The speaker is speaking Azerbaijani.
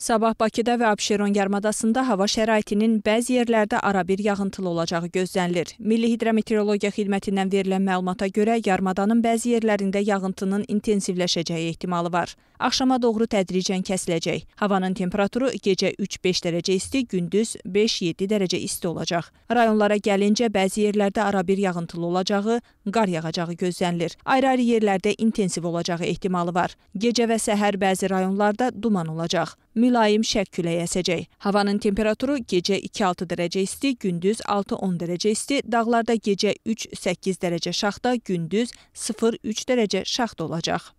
Sabah Bakıda və Abşeron yarımadasında hava şəraitinin bəzi yerlərdə arabir yağıntılı olacağı gözlənilir. Milli Hidrometeorologiya Xidmətindən verilən məlumata görə yarımadanın bəzi yerlərində yağıntının intensivləşəcəyi ehtimalı var. Axşama doğru tədricən kəsiləcək. Havanın temperaturu gecə 3-5 dərəcə isti, gündüz 5-7 dərəcə isti olacaq. Rayonlara gəlincə bəzi yerlərdə arabir yağıntılı olacağı, qar yağacağı gözlənilir. Ayrı-ayrı yerlərdə intensiv olacağı ehtimalı var. Gecə və səhər bəzi rayonlarda duman olacaq mülayim şərq küləyi əsəcək. Havanın temperaturu gecə 2-6 dərəcə isti, gündüz 6-10 dərəcə isti, dağlarda gecə 3-8 dərəcə şaxda, gündüz 0-3 dərəcə şaxda olacaq.